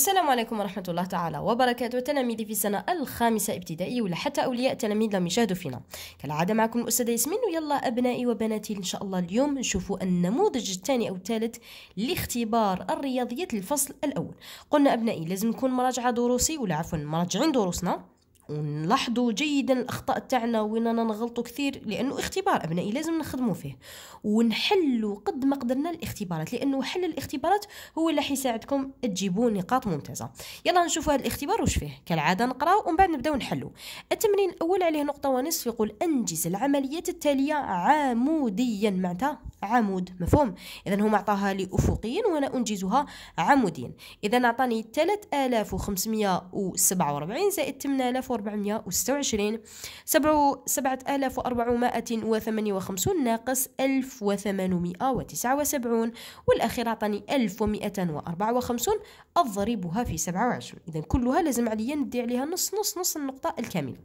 السلام عليكم ورحمة الله تعالى وبركاته تلاميذي في السنة الخامسة ابتدائي ولا حتى أولياء تلاميذ لم يشاهدوا فينا كالعادة معكم الأستاذة ياسمين ويلا أبنائي وبناتي إن شاء الله اليوم نشوفوا النموذج الثاني أو الثالث لاختبار الرياضيات للفصل الأول قلنا أبنائي لازم نكون مراجعة دروسي ولا عفوا مراجعين دروسنا ونلاحظوا جيدا الاخطاء تاعنا انا نغلطوا كثير لانه اختبار ابنائي لازم نخدموا فيه ونحلوا قد ما قدرنا الاختبارات لانه حل الاختبارات هو اللي حيساعدكم تجيبوا نقاط ممتازه يلا نشوفوا هذا الاختبار وش فيه كالعاده نقراو ومن بعد نبداو نحلو التمرين الاول عليه نقطه ونصف يقول انجز العمليات التاليه عموديا معناتها عمود مفهوم اذا هو عطاها لي افقيا وانا انجزها عموديا اذا اعطاني 3547 زائد 8000 1426 7458 ناقص 1879 والأخير عطاني 1254 أضربها في 27 إذا كلها لازم عليا ندي عليها نص نص نص النقطة الكاملة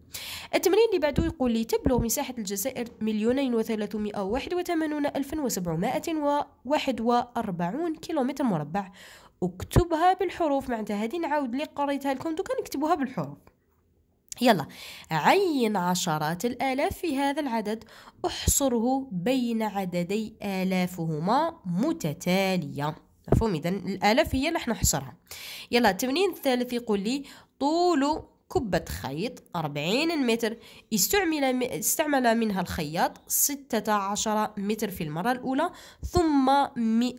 التمرين اللي بعده يقول لي تبلغ مساحة الجزائر مليونين وثلاثمائة وواحد وثمانون ألف وسبعمائة وواحد وأربعون كيلومتر مربع اكتبها بالحروف معناتها هذه نعاود لي قريتها لكم دوكا نكتبوها بالحروف يلا عين عشرات الآلاف في هذا العدد احصره بين عددي آلافهما متتالية مفهوم إذا الآلاف هي نحن نحصرها يلا التمرين الثالث يقول لي طول كبة خيط 40 متر استعمل, استعمل منها الخياط 16 متر في المرة الأولى ثم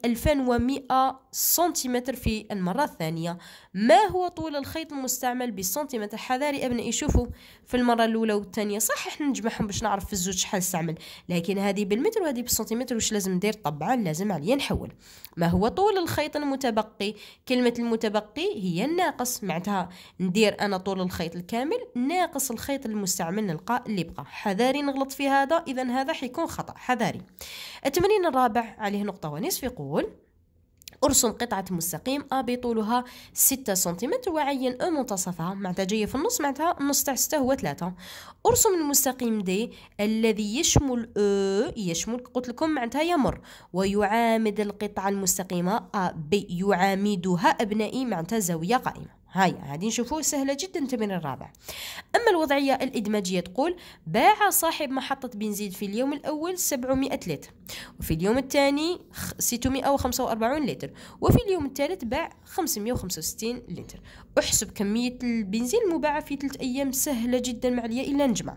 2100 سنتيمتر في المرة الثانية ما هو طول الخيط المستعمل بالسنتيمتر حذاري أبنائي شوفوا في المرة الأولى والثانية صح احنا نجمعهم باش نعرف في الزوج شحال استعمل لكن هذه بالمتر وهذه بالسنتيمتر واش لازم ندير طبعا لازم عليا نحول ما هو طول الخيط المتبقي كلمة المتبقي هي الناقص معناتها ندير أنا طول الخيط الخيط الكامل ناقص الخيط المستعمل نلقى اللي بقى حذاري نغلط في هذا اذا هذا حيكون خطا حذاري التمرين الرابع عليه نقطه ونصف يقول ارسم قطعة مستقيم ا بطولها 6 سنتيمتر وعين أ منتصفها معناتها جاية في النص معناتها النص تاع 6 هو 3 ارسم المستقيم دي الذي يشمل أ يشمل قلت لكم معناتها يمر ويعامد القطعة المستقيمة ا B يعامدها أبنائي معناتها زاوية قائمة هاي غادي نشوفوه سهله جدا التمرين الرابع اما الوضعيه الادماجيه تقول باع صاحب محطه بنزين في اليوم الاول 700 لتر وفي اليوم الثاني 645 لتر وفي اليوم الثالث باع 565 لتر احسب كميه البنزين المباعه في ثلاث ايام سهله جدا معليا الا نجمع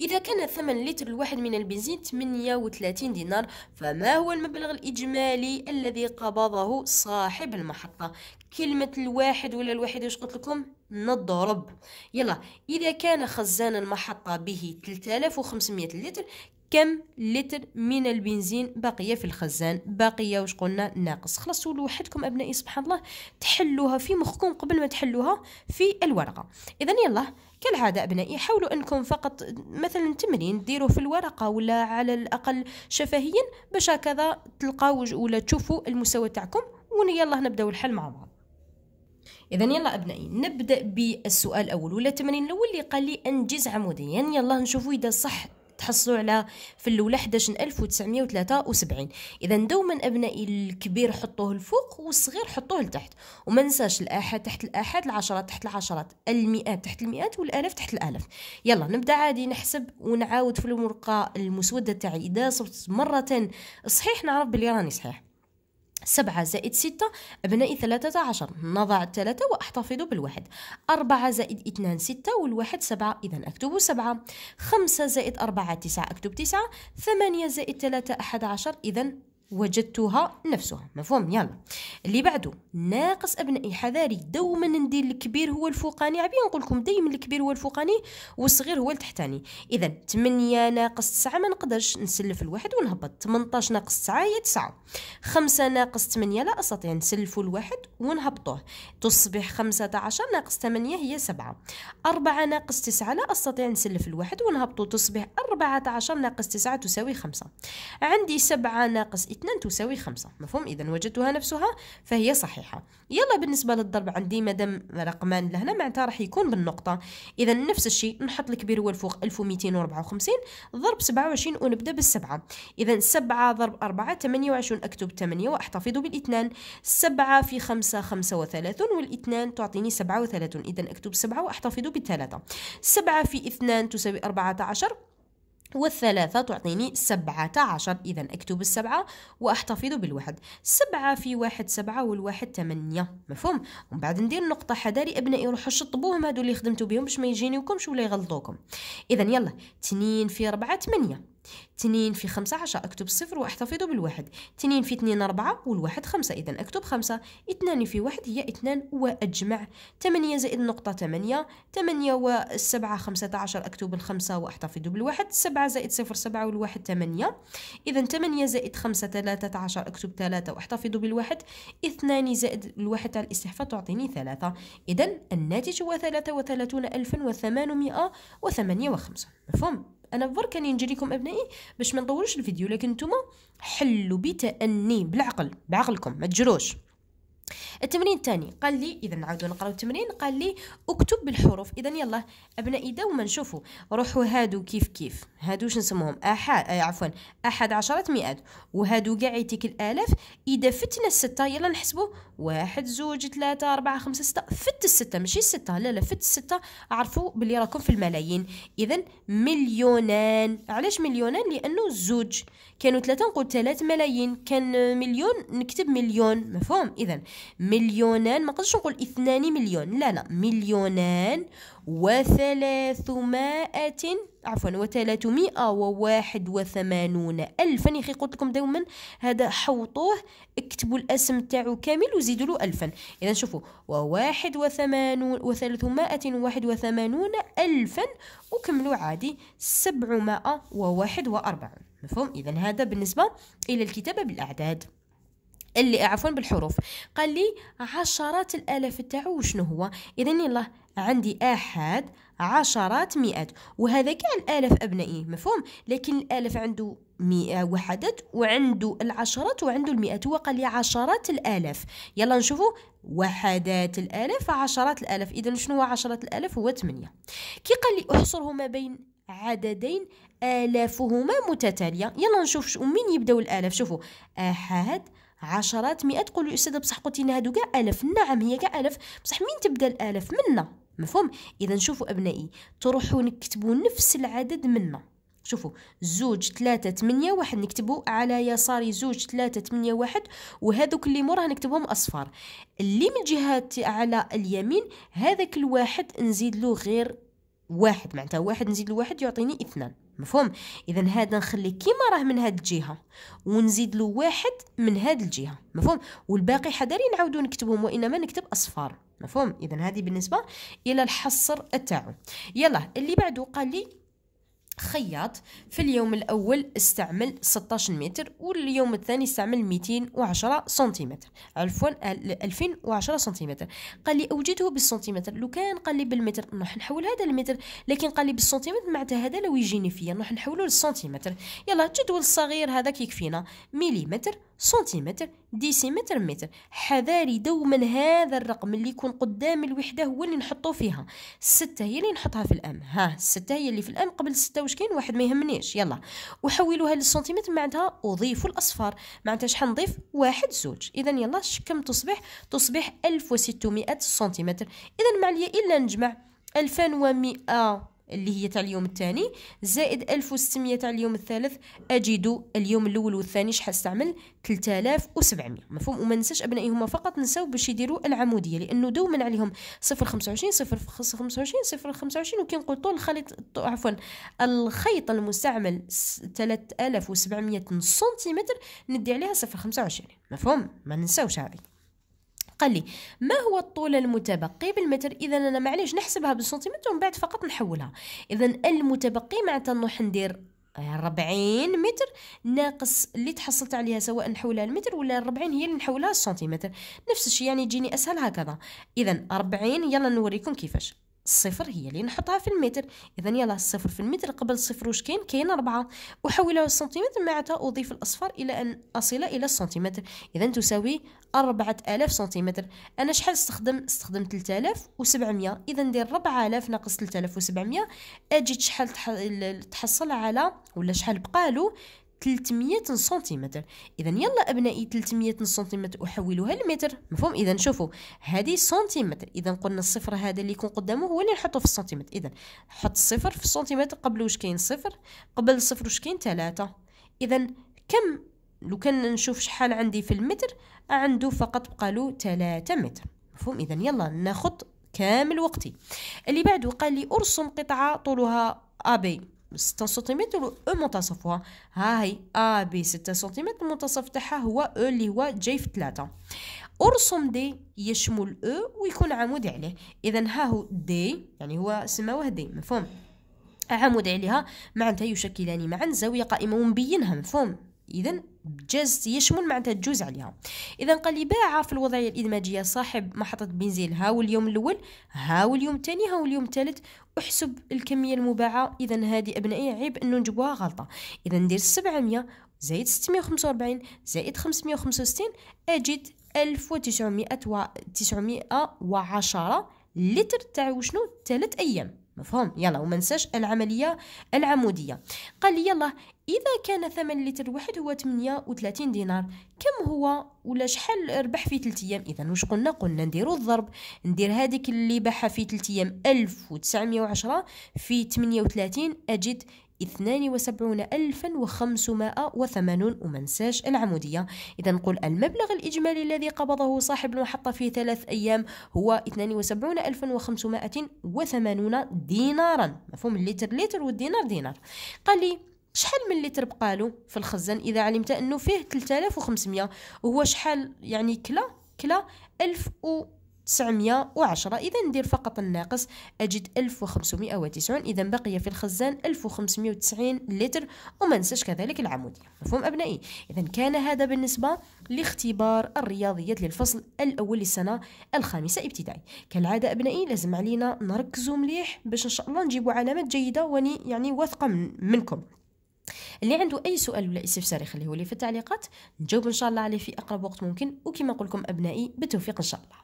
إذا كان ثمن لتر الواحد من البنزين 38 دينار فما هو المبلغ الإجمالي الذي قبضه صاحب المحطة كلمة الواحد ولا الواحد واش قلت لكم نضرب يلا إذا كان خزان المحطة به 3500 لتر كم لتر من البنزين بقي في الخزان بقي واش قلنا ناقص خلاص سولوا وحدكم ابنائي سبحان الله تحلوها في مخكم قبل ما تحلوها في الورقه اذا يلا كالعادة أبنائي حاولوا أنكم فقط مثلا تمرين ديروا في الورقة ولا على الأقل شفهيا باش هكذا تلقاو ولا تشوفوا المستوى تاعكم ويلا نبداو الحل مع بعض اذا يلا ابنائي نبدا بالسؤال الاول ولا التمرين الاول اللي قال لي انجز عموديا يلا نشوفوا اذا صح تحصلوا على في الاولى 11973 اذا دوما ابنائي الكبير حطوه الفوق والصغير حطوه لتحت وما ننساش الاحاد تحت الاحاد العشرات تحت العشرات المئات تحت المئات والالاف تحت الالاف يلا نبدا عادي نحسب ونعاود في الورقه المسوده تاعي اذا صرت مره صحيح نعرف بلي راني صحيح سبعة زائد ستة أبنائي ثلاثة عشر نضع الثلاثة وأحتفظ بالواحد أربعة زائد اثنان ستة والواحد سبعة إذا أكتب سبعة خمسة زائد أربعة تسعة أكتب تسعة ثمانية زائد ثلاثة أحد عشر إذا وجدتها نفسها مفهوم يلا اللي بعده ناقص ابنائي حذاري دوما ندير الكبير هو الفوقاني عبي نقول لكم دائما الكبير هو الفوقاني والصغير هو التحتاني اذا 8 ناقص 9 ما نقدرش نسلف الواحد ونهبط 18 ناقص 9 هي 9 5 ناقص 8 لا استطيع نسلف الواحد ونهبطه تصبح 15 ناقص 8 هي 7 4 ناقص 9 لا استطيع نسلف الواحد ونهبطه تصبح 14 ناقص 9 تساوي 5 عندي 7 ناقص 2 تساوي 5 مفهوم اذا وجدتها نفسها فهي صحيحة يلا بالنسبة للضرب عندي مادام رقمان لهنا معناتها راح يكون بالنقطة إذا نفس الشيء نحط الكبير والفوق 1254 ضرب 27 ونبدأ بالسبعة إذا 7 ضرب 4 28 أكتب 8 وأحتفظ بالاثنان 7 في 5 35 والاثنان تعطيني 37 إذا أكتب 7 وأحتفظ بالثلاثة 7 في 2 تساوي 14 والثلاثة تعطيني سبعة عشر إذا أكتب السبعة وأحتفظ بالواحد سبعة في واحد سبعة والواحد تمانية مفهوم ومن بعد ندير نقطة حذاري أبنائي روحوا شطبوهم هادو اللي خدمتو بهم باش ما يجينيوكمش ولا يغلطوكم إذا يلا تنين في ربعة تمانية 2 في 5 10 اكتب الصفر واحتفظ بالواحد 2 في 2 4 والواحد 5 إذا أكتب 5 2 في 1 هي 2 وأجمع 8 زائد نقطة 8 8 و7 15 أكتب الخمسة وأحتفظ بالواحد 7 زائد 0 7 والواحد 8 إذا 8 زائد 5 13 أكتب 3 وأحتفظ بالواحد 2 زائد الواحد تاع الاستحفاظ تعطيني 3 إذا الناتج هو 33858 مفهوم انا برك نجي لكم ابنائي باش ما نطولش الفيديو لكن نتوما حلوا بتأني بالعقل بعقلكم ما تجروش التمرين الثاني قال لي اذا نعاودو نقراو التمرين قال لي اكتب بالحروف اذا يلا ابنائي دوما نشوفوا روحوا هادو كيف كيف هادو واش نسموهم احد آه، عفوا احد عشرة مئات وهادو كاع يتيك الالاف اذا فتنا السته يلا نحسبوا واحد زوج ثلاثة أربعة خمسة ستة فت الستة ماشي الستة لا لا فت الستة عرفوا بلي راكم في الملايين إذا مليونان علاش مليونان لأنه زوج كانوا ثلاثة نقول ثلاث ملايين كان مليون نكتب مليون مفهوم إذا مليونان ما نقدرش نقول اثنان مليون لا لا مليونان وثلاثمائة عفوا وثلاثمائة وواحد وثمانون ألفا يا أخي قلت لكم دوما هذا حوطوه اكتبوا الاسم تاعو كامل وزيدوا له ألفا إذا شوفوا وواحد وثمانون وثلاثمائة وواحد وثمانون ألفا وكملوا عادي سبعمائة وواحد وأربعون مفهوم إذا هذا بالنسبة إلى الكتابة بالأعداد اللي عفوا بالحروف قال لي عشرات الآلاف تاعو شنو هو إذا الله عندي أحد عشرات مئات وهذا كاع الآلاف أبنائي مفهوم لكن الآلاف عنده مئة وحدات وعنده العشرات وعنده المئات هو قال لي عشرات الآلاف يلا نشوفوا وحدات الآلاف عشرات الآلاف إذا شنو هو عشرات الآلاف هو ثمانية كي قال لي احصرهما بين عددين آلافهما متتالية يلا نشوف من يبداو الآلاف شوفوا أحد عشرات مئات لي أستاذة بصح قلتي لنا هادو كاع آلاف نعم هي كاع آلاف بصح مين تبدا الآلاف منا مفهوم إذا شوفوا أبنائي تروحوا نكتبوا نفس العدد منا شوفوا زوج ثلاثة ثمانية واحد نكتبو على يساري زوج ثلاثة ثمانية واحد وهذوك اللي موراها نكتبهم أصفار اللي من جهة على اليمين هذاك الواحد نزيد له غير واحد معناتها واحد نزيد له واحد يعطيني اثنان مفهوم اذا هذا نخليه كيما راه من هاد الجهه ونزيد له واحد من هاد الجهه مفهوم والباقي حضري نعاودو نكتبهم وانما نكتب اصفار مفهوم اذا هذه بالنسبه الى الحصر تاعو يلا اللي بعده قال لي خياط في اليوم الأول استعمل 16 متر واليوم الثاني استعمل 210 سنتيمتر عفوا 2010 سنتيمتر قال لي أوجده بالسنتيمتر لو كان قال لي بالمتر نروح نحول هذا المتر لكن قال لي بالسنتيمتر معناتها هذا لو يجيني فيا نروح نحولو للسنتيمتر يلا الجدول الصغير هذا كيكفينا مليمتر سنتيمتر ديسيمتر متر حذاري دوما هذا الرقم اللي يكون قدام الوحده هو اللي نحطه فيها ستة هي اللي نحطها في الام ها ستة هي اللي في الام قبل ستة واش كاين واحد ما يهمنيش يلا وحولوها للسنتيمتر معناتها اضيف الاصفار معناتها شحال نضيف واحد زوج اذا يلا كم تصبح تصبح ألف وستمائة سنتيمتر اذا ما عليا الا نجمع ألفان ومئة اللي هي تاع اليوم الثاني زائد 1600 تاع اليوم الثالث اجد اليوم الاول والثاني شحال استعمل 3700 مفهوم وما ننساش ابنائي هما فقط نساو باش يديروا العموديه لانه دوما عليهم 0 25 0 25 0 25 وكي نقول طول الخليط عفوا الخيط المستعمل 3700 سنتيمتر ندي عليها 0 25 مفهوم ما ننساوش هذه قال لي ما هو الطول المتبقي بالمتر اذا انا معليش نحسبها بالسنتيمتر ومن بعد فقط نحولها اذا المتبقي معناتها نروح ندير 40 متر ناقص اللي تحصلت عليها سواء نحولها المتر ولا 40 هي اللي نحولها السنتيمتر نفس الشيء يعني تجيني اسهل هكذا اذا 40 يلا نوريكم كيفاش الصفر هي اللي نحطها في المتر اذا يلا الصفر في المتر قبل الصفر واش كاين كاين أربعة احولها للسنتيمتر معناتها اضيف الاصفر الى ان اصل الى السنتيمتر اذا تساوي أربعة آلاف سنتيمتر انا شحال استخدم استخدم 3700 اذا ندير 4000 ناقص 3700 اجي شحال تحصل على ولا شحال بقالو 300 سنتيمتر اذا يلا ابنائي 300 سنتيمتر احولها لمتر مفهوم اذا شوفوا هذه سنتيمتر اذا قلنا الصفر هذا اللي يكون قدامه هو اللي نحطه في السنتيمتر اذا حط صفر في السنتيمتر قبل واش كاين صفر قبل الصفر واش كاين ثلاثة اذا كم لو كان نشوف شحال عندي في المتر عنده فقط بقالو ثلاثة متر مفهوم اذا يلا ناخذ كامل وقتي اللي بعده قال لي ارسم قطعه طولها ابي 6 سنتيمتر او منتصف ها هي ا بي 6 سنتيمتر المنتصف تاعها هو او اللي هو جاي في 3 ارسم دي يشمل او e ويكون عمود عليه اذا ها هو دي يعني هو سماوه دي مفهوم عمود عليها معناتها يشكلان معا زاويه قائمه ومبينها مفهوم اذا جز يشمل معناتها تجوز عليها اذا قال لي باع في الوضعيه الادماجيه صاحب محطه بنزين هاو اليوم الاول هاو اليوم الثاني هاو اليوم الثالث احسب الكميه المباعه اذا هذه ابنائي عيب انه نجيبوها غلطه اذا ندير 700 زائد 645 زائد 565 اجد 1900 و 910 لتر تاع وشنو ثلاث ايام مفهوم يلا وما ننساش العمليه العموديه قال لي يلا اذا كان ثمن لتر واحد هو 38 دينار كم هو ولا شحال ربح في 3 ايام اذا واش قلنا قلنا نديرو الضرب ندير هذيك اللي باعها في 3 ايام 1910 في 38 اجد 72580 ومنساش العمودية إذا نقول المبلغ الإجمالي الذي قبضه صاحب المحطة في ثلاث أيام هو 72580 دينارا مفهوم الليتر لتر والدينار دينار قال لي شحال من لتر بقالو في الخزان إذا علمت أنه فيه 3500 وهو شحال يعني كلا كلا 1000 و 910 إذا ندير فقط الناقص أجد 1590 إذا بقي في الخزان 1590 لتر وما ننساش كذلك العمودية مفهوم أبنائي إذا كان هذا بالنسبة لاختبار الرياضيات للفصل الأول للسنة الخامسة ابتدائي كالعادة أبنائي لازم علينا نركزوا مليح باش إن شاء الله نجيبوا علامات جيدة واني يعني واثقة من منكم اللي عنده اي سؤال ولا استفسار يخليه لي في التعليقات نجاوب ان شاء الله عليه في اقرب وقت ممكن وكما نقول لكم ابنائي بالتوفيق ان شاء الله